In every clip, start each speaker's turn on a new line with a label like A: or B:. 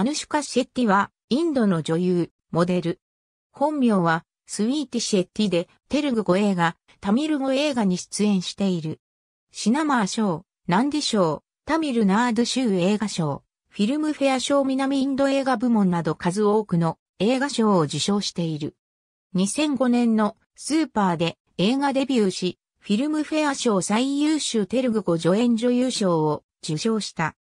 A: アヌシュカ・シェッティは、インドの女優、モデル。本名は、スウィーティ・シェッティで、テルグ語映画、タミル語映画に出演している。シナマー賞、ナンディ賞、タミルナード州映画賞、フィルムフェア賞南インド映画部門など数多くの映画賞を受賞している。2005年のスーパーで映画デビューし、フィルムフェア賞最優秀テルグ語助演女優賞を受賞した。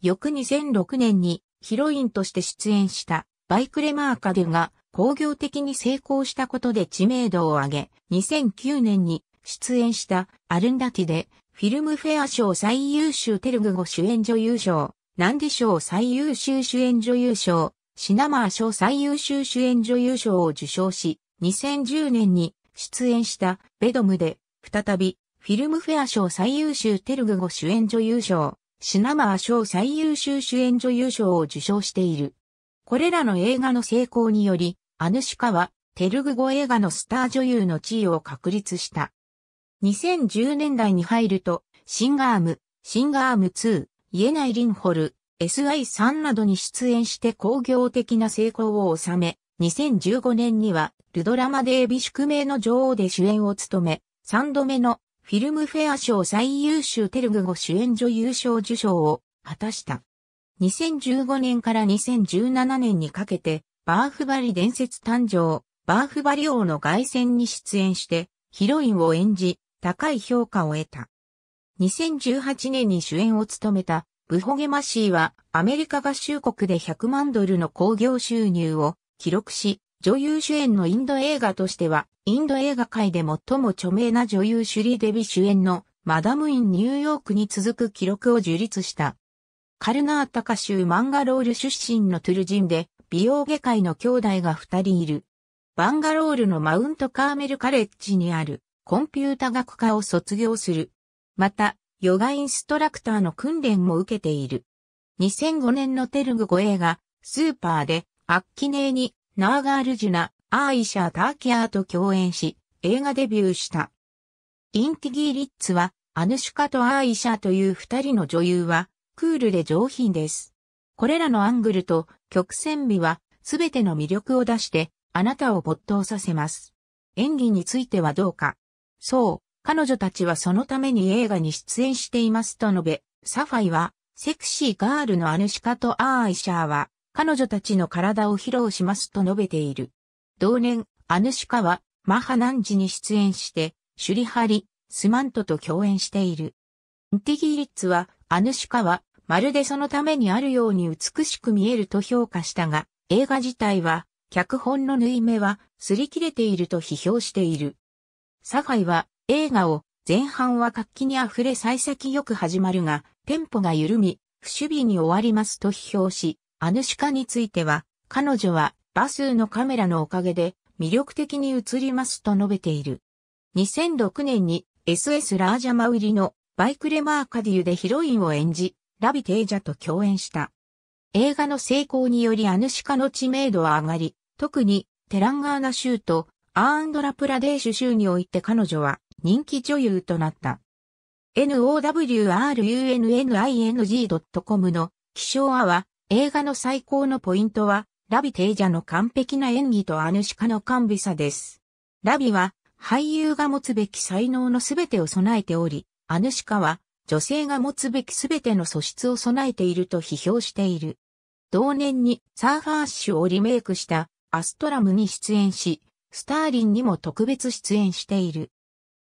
A: 翌2006年にヒロインとして出演したバイクレマーカデが工業的に成功したことで知名度を上げ、2009年に出演したアルンダティでフィルムフェア賞最優秀テルグ語主演女優賞、ナンディ賞最優秀主演女優賞、シナマー賞最優秀主演女優賞を受賞し、2010年に出演したベドムで再びフィルムフェア賞最優秀テルグ語主演女優賞、シナマー賞最優秀主演女優賞を受賞している。これらの映画の成功により、アヌシカは、テルグ語映画のスター女優の地位を確立した。2010年代に入ると、シンガーム、シンガーム2、イエナイリンホル、SI3 などに出演して工業的な成功を収め、2015年には、ルドラマでエビ宿命の女王で主演を務め、3度目のフィルムフェア賞最優秀テルグ語主演女優賞受賞を果たした。2015年から2017年にかけて、バーフバリ伝説誕生、バーフバリ王の凱旋に出演して、ヒロインを演じ、高い評価を得た。2018年に主演を務めた、ブホゲマシーは、アメリカ合衆国で100万ドルの興行収入を記録し、女優主演のインド映画としては、インド映画界で最も著名な女優シュリデビ主演のマダム・イン・ニューヨークに続く記録を樹立した。カルナータカ州マンガロール出身のトゥルジンで、美容外科医の兄弟が二人いる。バンガロールのマウントカーメルカレッジにあるコンピュータ学科を卒業する。また、ヨガインストラクターの訓練も受けている。2005年のテルグ語映画、スーパーで、アッキネーにナーガールジュナ、アーイシャー・ターキアーと共演し、映画デビューした。インティギー・リッツは、アヌシュカとアーイシャーという二人の女優は、クールで上品です。これらのアングルと曲線美は、すべての魅力を出して、あなたを没頭させます。演技についてはどうか。そう、彼女たちはそのために映画に出演していますと述べ、サファイは、セクシーガールのアヌシカとアーイシャーは、彼女たちの体を披露しますと述べている。同年、アヌシカは、マハナンジに出演して、シュリハリ、スマントと共演している。ンティギーリッツは、アヌシカは、まるでそのためにあるように美しく見えると評価したが、映画自体は、脚本の縫い目は、擦り切れていると批評している。サファイは、映画を、前半は活気に溢れ幸先よく始まるが、テンポが緩み、不守備に終わりますと批評し、アヌシカについては、彼女はバスーのカメラのおかげで魅力的に映りますと述べている。2006年に SS ラージャマウリのバイクレマーカディユでヒロインを演じ、ラビテージャと共演した。映画の成功によりアヌシカの知名度は上がり、特にテランガーナ州とアーンドラプラデーシュ州において彼女は人気女優となった。nowrunning.com の気象アワ映画の最高のポイントは、ラビテージャの完璧な演技とアヌシカの完備さです。ラビは、俳優が持つべき才能のすべてを備えており、アヌシカは、女性が持つべきすべての素質を備えていると批評している。同年にサーファーッシュをリメイクしたアストラムに出演し、スターリンにも特別出演している。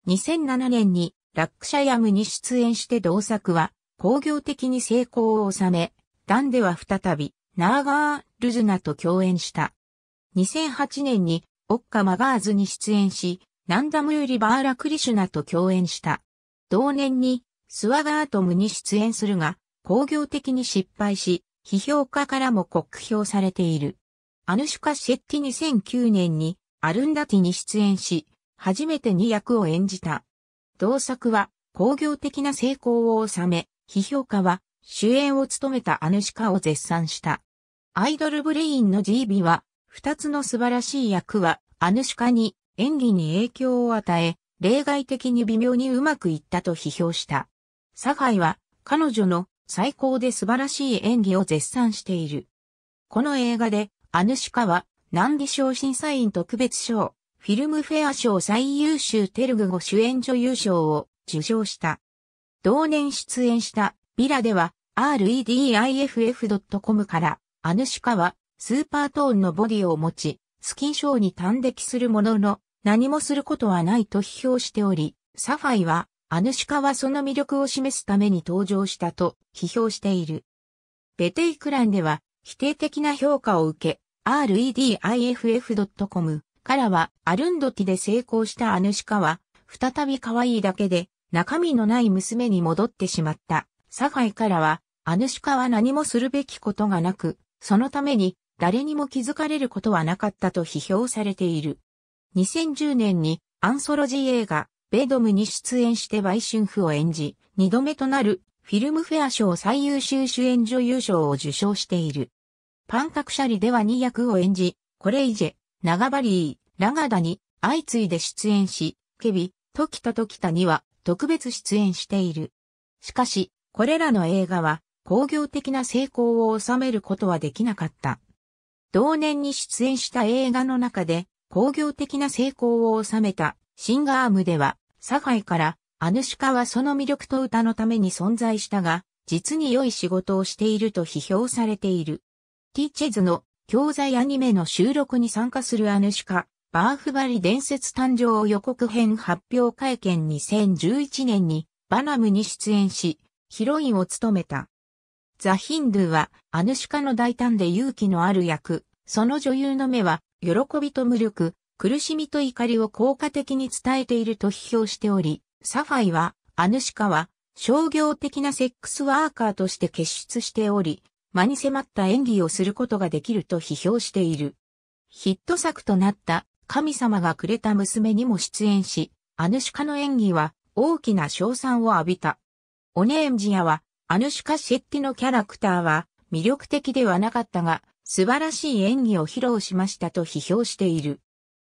A: 2007年にラックシャヤムに出演して同作は工業的に成功を収め、ダンでは再び、ナーガー・ルズナと共演した。2008年に、オッカ・マガーズに出演し、ナンダムユリ・バーラ・クリシュナと共演した。同年に、スワガートムに出演するが、工業的に失敗し、批評家からも酷評されている。アヌシュカ・シェッティ2009年に、アルンダティに出演し、初めて2役を演じた。同作は、工業的な成功を収め、批評家は、主演を務めたアヌシカを絶賛した。アイドルブレインの GB は、二つの素晴らしい役は、アヌシカに演技に影響を与え、例外的に微妙にうまくいったと批評した。サハイは、彼女の最高で素晴らしい演技を絶賛している。この映画で、アヌシカは、ディ賞審査員特別賞、フィルムフェア賞最優秀テルグ語主演女優賞を受賞した。同年出演した、ビラでは、rediff.com から、アヌシカは、スーパートーンのボディを持ち、スキンショーに端的するものの、何もすることはないと批評しており、サファイは、アヌシカはその魅力を示すために登場したと批評している。ベテイクランでは、否定的な評価を受け、rediff.com からは、アルンドティで成功したアヌシカは、再び可愛いだけで、中身のない娘に戻ってしまった。サファイからは、アヌシカは何もするべきことがなく、そのために誰にも気づかれることはなかったと批評されている。2010年にアンソロジー映画、ベドムに出演して売春婦を演じ、二度目となるフィルムフェア賞最優秀主演女優賞を受賞している。パンタクシャリでは2役を演じ、コレイジェ、ナガバリー、ラガダに相次いで出演し、ケビ、トキタトキタには特別出演している。しかし、これらの映画は工業的な成功を収めることはできなかった。同年に出演した映画の中で工業的な成功を収めたシンガームでは、サファイからアヌシカはその魅力と歌のために存在したが、実に良い仕事をしていると批評されている。ティチェズの教材アニメの収録に参加するアヌシカ、バーフバリ伝説誕生予告編発表会見2011年にバナムに出演し、ヒロインを務めた。ザ・ヒンドゥは、アヌシカの大胆で勇気のある役、その女優の目は、喜びと無力、苦しみと怒りを効果的に伝えていると批評しており、サファイは、アヌシカは、商業的なセックスワーカーとして結出しており、間に迫った演技をすることができると批評している。ヒット作となった神様がくれた娘にも出演し、アヌシカの演技は大きな賞賛を浴びた。オネエンジアはアヌシュカ・シェッティのキャラクターは魅力的ではなかったが、素晴らしい演技を披露しましたと批評している。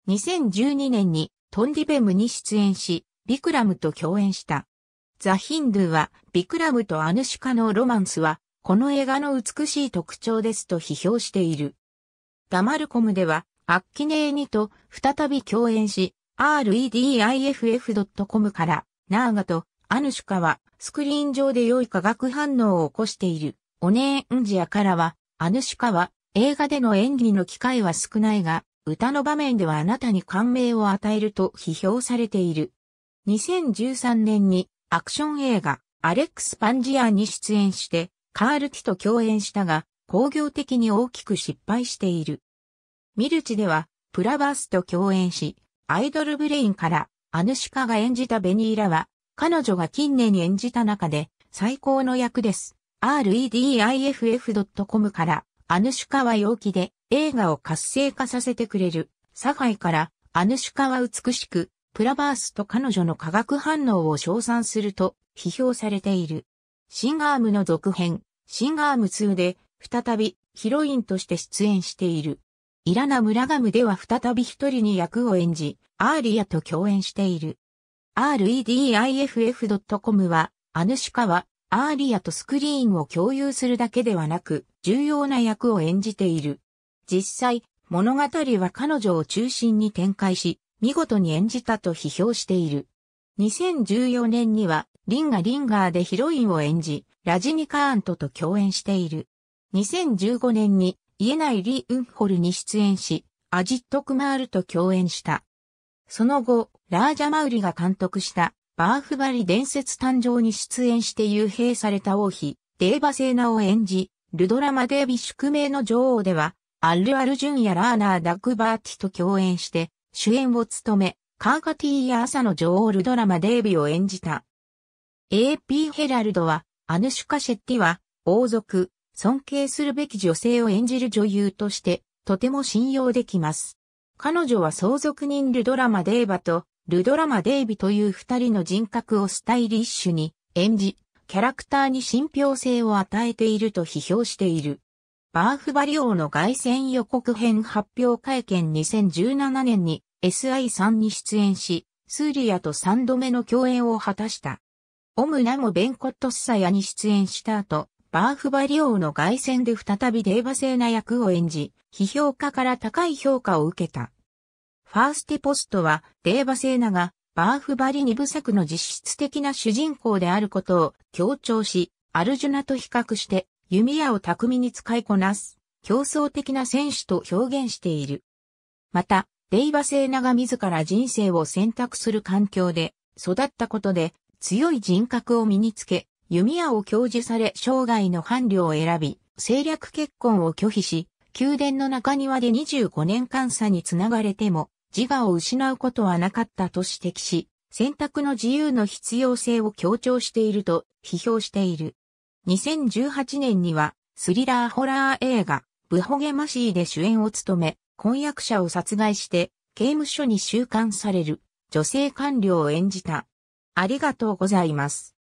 A: 2012年にトンディベムに出演し、ビクラムと共演した。ザ・ヒンドゥは、ビクラムとアヌシュカのロマンスは、この映画の美しい特徴ですと批評している。ダマルコムでは、アッキネーニと再び共演し、rediff.com から、ナーガとアヌシュカはスクリーン上で良い化学反応を起こしている。オネーンジアからは、アヌシカは、映画での演技の機会は少ないが、歌の場面ではあなたに感銘を与えると批評されている。2013年にアクション映画アレックス・パンジアに出演して、カール・ティと共演したが、工業的に大きく失敗している。ミルチでは、プラバースと共演し、アイドルブレインから、アヌシカが演じたベニーラは、彼女が近年演じた中で最高の役です。rediff.com からアヌシュカは陽気で映画を活性化させてくれる。サファイからアヌシュカは美しく、プラバースと彼女の化学反応を称賛すると批評されている。シンガームの続編、シンガーム2で再びヒロインとして出演している。イラナ・ムラガムでは再び一人に役を演じ、アーリアと共演している。rediff.com は、アヌシカは、アーリアとスクリーンを共有するだけではなく、重要な役を演じている。実際、物語は彼女を中心に展開し、見事に演じたと批評している。2014年には、リンガ・リンガーでヒロインを演じ、ラジニ・カーントと共演している。2015年に、言えないリ・ウンホルに出演し、アジット・クマールと共演した。その後、ラージャマウリが監督したバーフバリ伝説誕生に出演して幽閉された王妃、デーバセーナを演じ、ルドラマデービ宿命の女王では、アルアルジュンやラーナー・ダッバーティと共演して、主演を務め、カーカティーや朝の女王ルドラマデービを演じた。AP ヘラルドは、アヌシュカ・シェッティは、王族、尊敬するべき女性を演じる女優として、とても信用できます。彼女は相続人ルドラマ・デーバとルドラマ・デイビという二人の人格をスタイリッシュに演じ、キャラクターに信憑性を与えていると批評している。バーフバリーの凱旋予告編発表会見2017年に SI3 に出演し、スーリアと3度目の共演を果たした。オムナモ・ベンコットスサヤに出演した後、バーフバリーの外戦で再びデーバセーナ役を演じ、批評家から高い評価を受けた。ファーステポストは、デーバセーナが、バーフバリ二部作の実質的な主人公であることを強調し、アルジュナと比較して、弓矢を巧みに使いこなす、競争的な選手と表現している。また、デイバセーナが自ら人生を選択する環境で育ったことで強い人格を身につけ、弓矢を教授され生涯の伴侶を選び、政略結婚を拒否し、宮殿の中庭で25年監査につながれても、自我を失うことはなかったと指摘し、選択の自由の必要性を強調していると批評している。2018年にはスリラーホラー映画ブホゲマシーで主演を務め、婚約者を殺害して刑務所に収監される女性官僚を演じた。ありがとうございます。